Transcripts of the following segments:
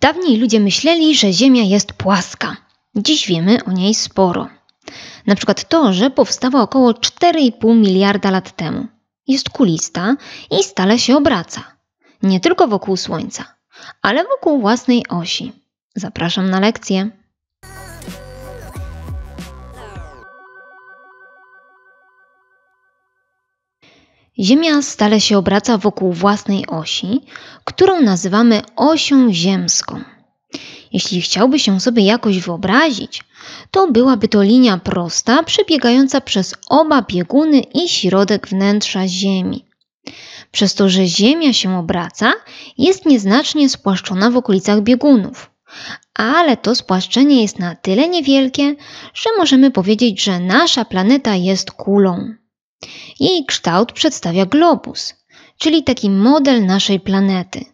Dawniej ludzie myśleli, że Ziemia jest płaska. Dziś wiemy o niej sporo. Na przykład to, że powstała około 4,5 miliarda lat temu. Jest kulista i stale się obraca. Nie tylko wokół Słońca, ale wokół własnej osi. Zapraszam na lekcję. Ziemia stale się obraca wokół własnej osi, którą nazywamy osią ziemską. Jeśli chciałby się sobie jakoś wyobrazić, to byłaby to linia prosta przebiegająca przez oba bieguny i środek wnętrza Ziemi. Przez to, że Ziemia się obraca, jest nieznacznie spłaszczona w okolicach biegunów. Ale to spłaszczenie jest na tyle niewielkie, że możemy powiedzieć, że nasza planeta jest kulą. Jej kształt przedstawia globus, czyli taki model naszej planety.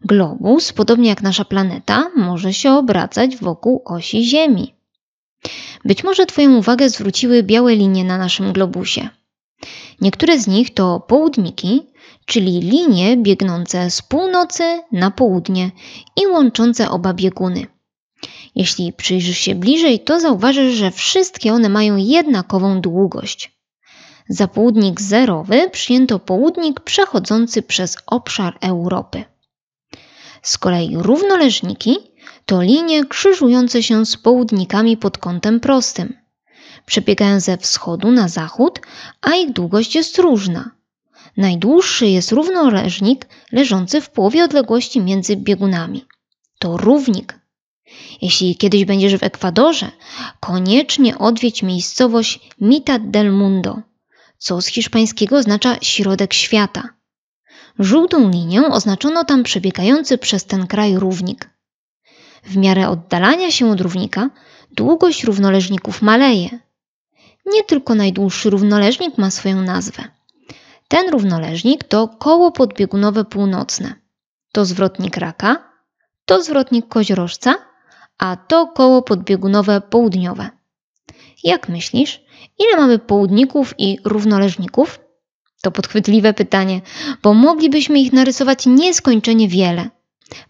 Globus, podobnie jak nasza planeta, może się obracać wokół osi Ziemi. Być może Twoją uwagę zwróciły białe linie na naszym globusie. Niektóre z nich to południki, czyli linie biegnące z północy na południe i łączące oba bieguny. Jeśli przyjrzysz się bliżej, to zauważysz, że wszystkie one mają jednakową długość. Za południk zerowy przyjęto południk przechodzący przez obszar Europy. Z kolei równoleżniki to linie krzyżujące się z południkami pod kątem prostym. Przebiegają ze wschodu na zachód, a ich długość jest różna. Najdłuższy jest równoleżnik leżący w połowie odległości między biegunami. To równik. Jeśli kiedyś będziesz w Ekwadorze, koniecznie odwiedź miejscowość Mitad del Mundo co z hiszpańskiego oznacza środek świata. Żółtą linią oznaczono tam przebiegający przez ten kraj równik. W miarę oddalania się od równika długość równoleżników maleje. Nie tylko najdłuższy równoleżnik ma swoją nazwę. Ten równoleżnik to koło podbiegunowe północne. To zwrotnik raka, to zwrotnik koziorożca, a to koło podbiegunowe południowe. Jak myślisz, ile mamy południków i równoleżników? To podchwytliwe pytanie, bo moglibyśmy ich narysować nieskończenie wiele.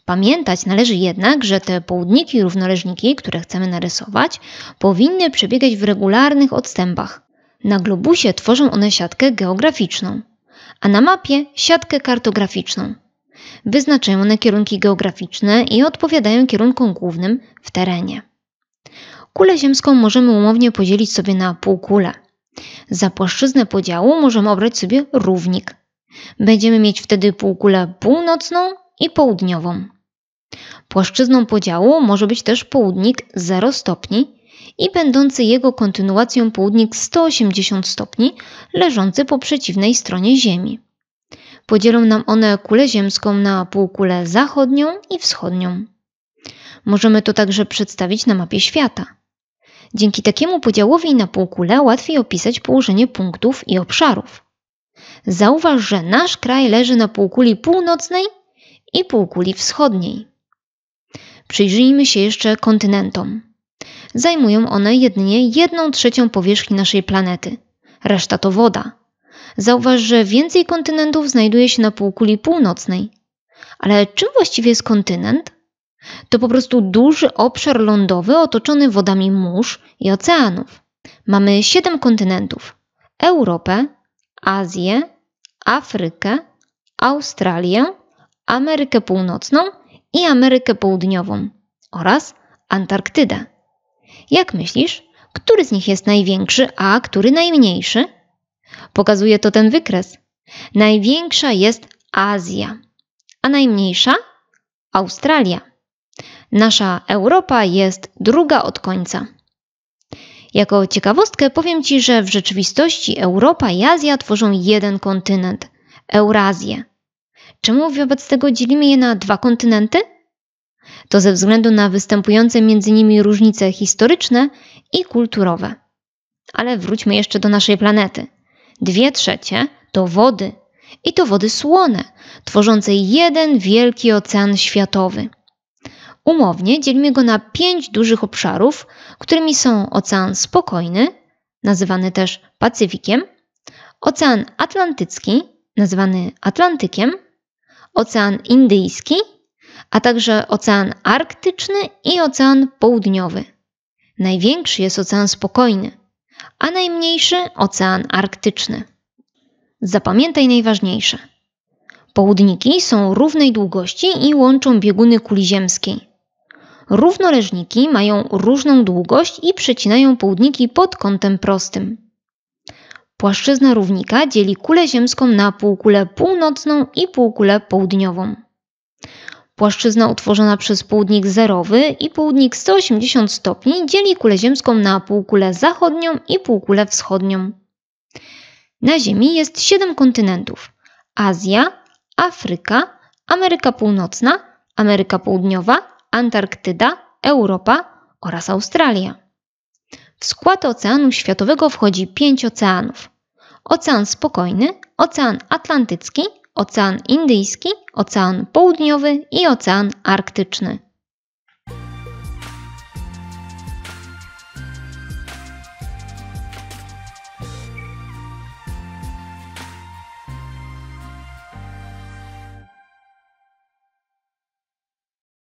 Pamiętać należy jednak, że te południki i równoleżniki, które chcemy narysować, powinny przebiegać w regularnych odstępach. Na globusie tworzą one siatkę geograficzną, a na mapie siatkę kartograficzną. Wyznaczają one kierunki geograficzne i odpowiadają kierunkom głównym w terenie. Kulę ziemską możemy umownie podzielić sobie na półkulę. Za płaszczyznę podziału możemy obrać sobie równik. Będziemy mieć wtedy półkulę północną i południową. Płaszczyzną podziału może być też południk 0 stopni i będący jego kontynuacją południk 180 stopni leżący po przeciwnej stronie Ziemi. Podzielą nam one kulę ziemską na półkulę zachodnią i wschodnią. Możemy to także przedstawić na mapie świata. Dzięki takiemu podziałowi na półkulę łatwiej opisać położenie punktów i obszarów. Zauważ, że nasz kraj leży na półkuli północnej i półkuli wschodniej. Przyjrzyjmy się jeszcze kontynentom. Zajmują one jedynie jedną trzecią powierzchni naszej planety. Reszta to woda. Zauważ, że więcej kontynentów znajduje się na półkuli północnej. Ale czym właściwie jest kontynent? To po prostu duży obszar lądowy otoczony wodami mórz i oceanów. Mamy siedem kontynentów: Europę, Azję, Afrykę, Australię, Amerykę Północną i Amerykę Południową oraz Antarktydę. Jak myślisz, który z nich jest największy, a który najmniejszy? Pokazuje to ten wykres. Największa jest Azja, a najmniejsza Australia. Nasza Europa jest druga od końca. Jako ciekawostkę powiem Ci, że w rzeczywistości Europa i Azja tworzą jeden kontynent Eurazję. Czemu wobec tego dzielimy je na dwa kontynenty? To ze względu na występujące między nimi różnice historyczne i kulturowe. Ale wróćmy jeszcze do naszej planety. Dwie trzecie to wody, i to wody słone, tworzące jeden wielki ocean światowy. Umownie dzielimy go na pięć dużych obszarów, którymi są Ocean Spokojny, nazywany też Pacyfikiem, Ocean Atlantycki, nazywany Atlantykiem, Ocean Indyjski, a także Ocean Arktyczny i Ocean Południowy. Największy jest Ocean Spokojny, a najmniejszy Ocean Arktyczny. Zapamiętaj najważniejsze. Południki są równej długości i łączą bieguny kuli ziemskiej. Równoleżniki mają różną długość i przecinają południki pod kątem prostym. Płaszczyzna równika dzieli kulę ziemską na półkulę północną i półkulę południową. Płaszczyzna utworzona przez południk zerowy i południk 180 stopni dzieli kulę ziemską na półkulę zachodnią i półkulę wschodnią. Na Ziemi jest 7 kontynentów: Azja, Afryka, Ameryka Północna, Ameryka Południowa, Antarktyda, Europa oraz Australia. W skład Oceanu Światowego wchodzi pięć oceanów: Ocean Spokojny, Ocean Atlantycki, Ocean Indyjski, Ocean Południowy i Ocean Arktyczny.